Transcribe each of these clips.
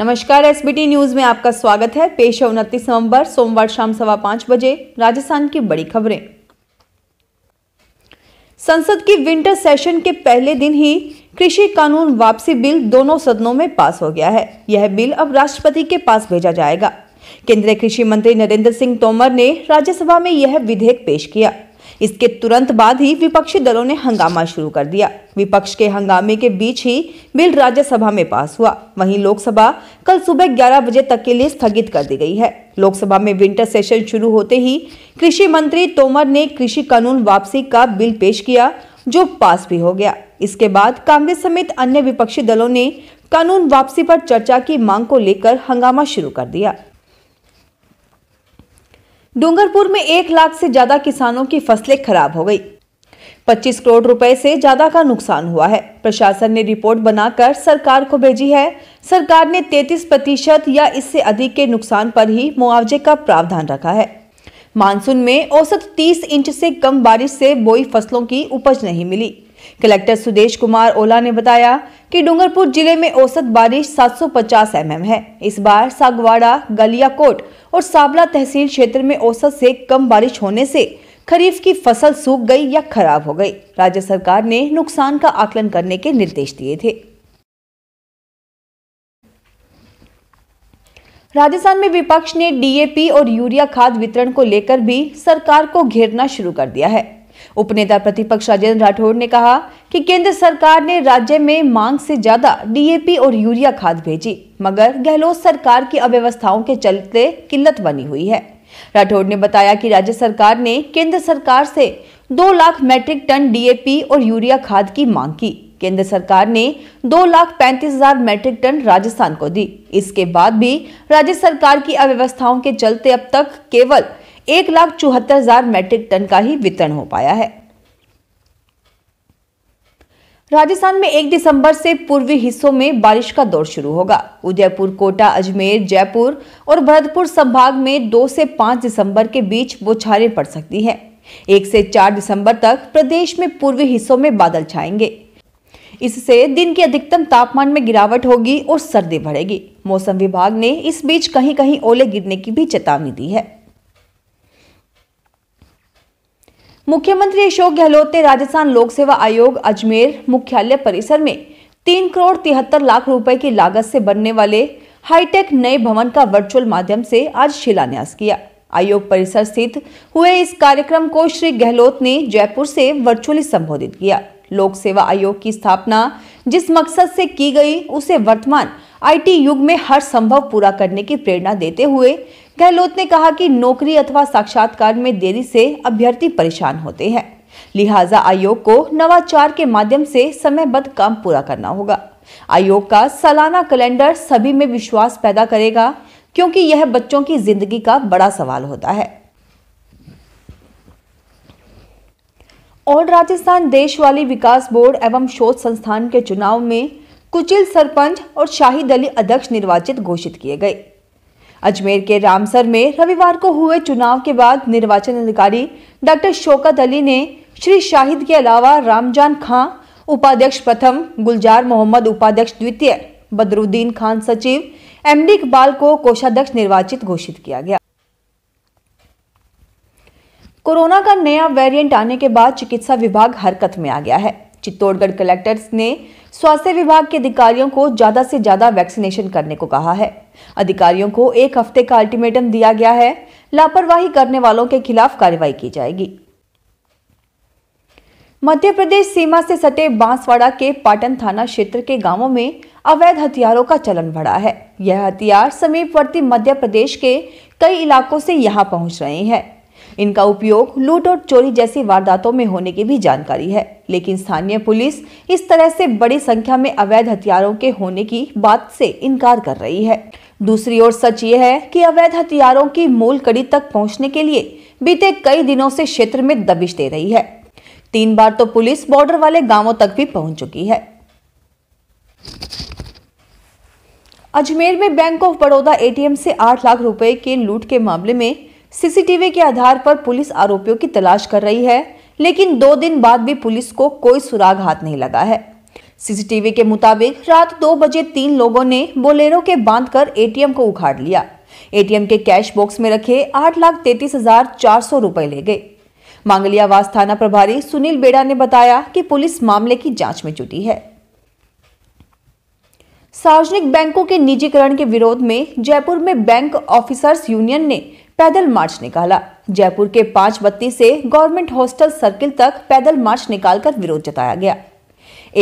नमस्कार SBT news में आपका स्वागत है पेश है उनतीस नवम्बर सोमवार शाम सवा पांच बजे राजस्थान की बड़ी खबरें संसद की विंटर सेशन के पहले दिन ही कृषि कानून वापसी बिल दोनों सदनों में पास हो गया है यह बिल अब राष्ट्रपति के पास भेजा जाएगा केंद्रीय कृषि मंत्री नरेंद्र सिंह तोमर ने राज्यसभा में यह विधेयक पेश किया इसके तुरंत बाद ही विपक्षी दलों ने हंगामा शुरू कर दिया विपक्ष के हंगामे के बीच ही बिल राज्यसभा में पास हुआ वहीं लोकसभा कल सुबह 11 बजे तक के लिए स्थगित कर दी गई है लोकसभा में विंटर सेशन शुरू होते ही कृषि मंत्री तोमर ने कृषि कानून वापसी का बिल पेश किया जो पास भी हो गया इसके बाद कांग्रेस समेत अन्य विपक्षी दलों ने कानून वापसी पर चर्चा की मांग को लेकर हंगामा शुरू कर दिया डूंगरपुर में एक लाख से ज्यादा किसानों की फसलें खराब हो गई 25 करोड़ रुपए से ज्यादा का नुकसान हुआ है प्रशासन ने रिपोर्ट बनाकर सरकार को भेजी है सरकार ने 33 प्रतिशत या इससे अधिक के नुकसान पर ही मुआवजे का प्रावधान रखा है मानसून में औसत 30 इंच से कम बारिश से बोई फसलों की उपज नहीं मिली कलेक्टर सुदेश कुमार ओला ने बताया कि डूंगरपुर जिले में औसत बारिश 750 सौ mm है इस बार सागवाड़ा गलियाकोट और साबला तहसील क्षेत्र में औसत से कम बारिश होने से खरीफ की फसल सूख गई या खराब हो गई राज्य सरकार ने नुकसान का आकलन करने के निर्देश दिए थे राजस्थान में विपक्ष ने डीएपी और यूरिया खाद वितरण को लेकर भी सरकार को घेरना शुरू कर दिया है उपनेता प्रतिपक्ष राजेंद्र राठौड़ ने कहा कि केंद्र सरकार ने राज्य में मांग से ज्यादा डीएपी और यूरिया खाद भेजी मगर गहलोत सरकार की अव्यवस्थाओं के चलते किल्लत बनी हुई है राठौड़ ने बताया कि राज्य सरकार ने केंद्र सरकार से दो लाख मैट्रिक टन डीएपी और यूरिया खाद की मांग की केंद्र सरकार ने दो लाख पैंतीस हजार मैट्रिक टन राजस्थान को दी इसके बाद भी राज्य सरकार की अव्यवस्थाओं के चलते अब तक केवल एक लाख चौहत्तर हजार मैट्रिक टन का ही वितरण हो पाया है राजस्थान में 1 दिसंबर से पूर्वी हिस्सों में बारिश का दौर शुरू होगा उदयपुर कोटा अजमेर जयपुर और भरतपुर संभाग में 2 से 5 दिसंबर के बीच बौछारें पड़ सकती हैं एक से 4 दिसंबर तक प्रदेश में पूर्वी हिस्सों में बादल छाएंगे इससे दिन के अधिकतम तापमान में गिरावट होगी और सर्दी बढ़ेगी मौसम विभाग ने इस बीच कहीं कहीं ओले गिरने की भी चेतावनी दी है मुख्यमंत्री अशोक गहलोत ने राजस्थान लोक सेवा आयोग अजमेर मुख्यालय परिसर में तीन करोड़ तिहत्तर लाख रुपए की लागत से बनने वाले हाईटेक नए भवन का वर्चुअल माध्यम से आज शिलान्यास किया आयोग परिसर स्थित हुए इस कार्यक्रम को श्री गहलोत ने जयपुर से वर्चुअली संबोधित किया लोक सेवा आयोग की स्थापना जिस मकसद से की गई उसे वर्तमान आईटी युग में हर संभव पूरा करने की प्रेरणा देते हुए गहलोत ने कहा कि नौकरी अथवा साक्षात्कार में देरी से अभ्यर्थी परेशान होते हैं लिहाजा आयोग को नवाचार के माध्यम से समयबद्ध काम पूरा करना होगा आयोग का सालाना कैलेंडर सभी में विश्वास पैदा करेगा क्योंकि यह बच्चों की जिंदगी का बड़ा सवाल होता है और राजस्थान देश वाली विकास बोर्ड एवं शोध संस्थान के चुनाव में कुचिल सरपंच और शाहिद अली अध्यक्ष निर्वाचित घोषित किए गए अजमेर के रामसर में रविवार को हुए चुनाव के बाद निर्वाचन अधिकारी डॉक्टर शोकत अली ने श्री शाहिद के अलावा रामजान खां उपाध्यक्ष प्रथम गुलजार मोहम्मद उपाध्यक्ष द्वितीय बदरुद्दीन खान सचिव एम डी इकबाल को कोषाध्यक्ष निर्वाचित घोषित किया गया कोरोना का नया वेरिएंट आने के बाद चिकित्सा विभाग हरकत में आ गया है चित्तौड़गढ़ कलेक्टर्स ने स्वास्थ्य विभाग के अधिकारियों को ज्यादा से ज्यादा वैक्सीनेशन करने को कहा है अधिकारियों को एक हफ्ते का अल्टीमेटम दिया गया है लापरवाही करने वालों के खिलाफ कार्रवाई की जाएगी मध्य प्रदेश सीमा से सटे बांसवाड़ा के पाटन थाना क्षेत्र के गांवों में अवैध हथियारों का चलन बढ़ा है यह हथियार समीपवर्ती मध्य प्रदेश के कई इलाकों से यहां पहुंच रहे हैं इनका उपयोग लूट और चोरी जैसी वारदातों में होने की भी जानकारी है लेकिन स्थानीय पुलिस इस तरह से बड़ी संख्या में अवैध हथियारों के होने की बात से इनकार कर रही है दूसरी ओर सच ये है कि अवैध हथियारों की मूल कड़ी तक पहुंचने के लिए बीते कई दिनों से क्षेत्र में दबिश दे रही है तीन बार तो पुलिस बॉर्डर वाले गांवों तक भी पहुंच चुकी है अजमेर में बैंक ऑफ बड़ौदा एटीएम से आठ लाख रुपए के लूट के मामले में सीसीटीवी के आधार पर पुलिस आरोपियों की तलाश कर रही है लेकिन दो दिन बाद भी पुलिस को कोई सुराग हाथ नहीं लगा है सीसीटीवी के मुताबिक रात दो बजे तीन लोगों ने बोलेरो के बांध कर एटीएम को उखाड़ लिया एटीएम के कैश बॉक्स में रखे आठ लाख तैतीस हजार चार सौ रुपए ले गए मांगलियावास थाना प्रभारी सुनील बेड़ा ने बताया कि पुलिस मामले की जांच में जुटी है सार्वजनिक बैंकों के निजीकरण के विरोध में जयपुर में बैंक ऑफिसर्स यूनियन ने पैदल मार्च निकाला जयपुर के पांच बत्ती से गवर्नमेंट हॉस्टल सर्किल तक पैदल मार्च निकालकर विरोध जताया गया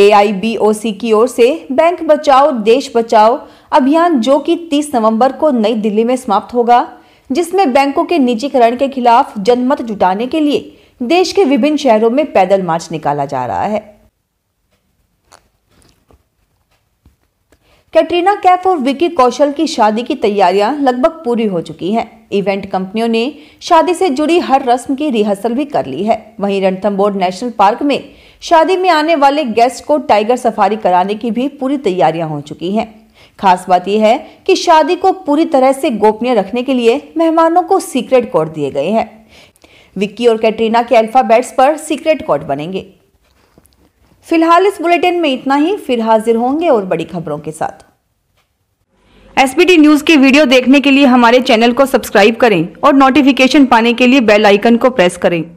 एआईबीओसी की ओर से बैंक बचाओ देश बचाओ अभियान जो कि 30 नवंबर को नई दिल्ली में समाप्त होगा जिसमें बैंकों के निजीकरण के खिलाफ जनमत जुटाने के लिए देश के विभिन्न शहरों में पैदल मार्च निकाला जा रहा है कैटरीना कैफ और विकी कौशल की शादी की तैयारियां लगभग पूरी हो चुकी हैं इवेंट कंपनियों ने शादी से जुड़ी हर रस्म की रिहर्सल भी कर ली है वहीं रणथम्बोर नेशनल पार्क में शादी में आने वाले गेस्ट को टाइगर सफारी कराने की भी पूरी तैयारियां हो चुकी हैं खास बात यह है कि शादी को पूरी तरह से गोपनीय रखने के लिए मेहमानों को सीक्रेट कोड दिए गए हैं विक्की और कैटरीना के अल्फाबेट्स पर सीक्रेट कोड बनेंगे फिलहाल इस बुलेटिन में इतना ही फिर हाजिर होंगे और बड़ी खबरों के साथ एसपीटी न्यूज की वीडियो देखने के लिए हमारे चैनल को सब्सक्राइब करें और नोटिफिकेशन पाने के लिए बेल आइकन को प्रेस करें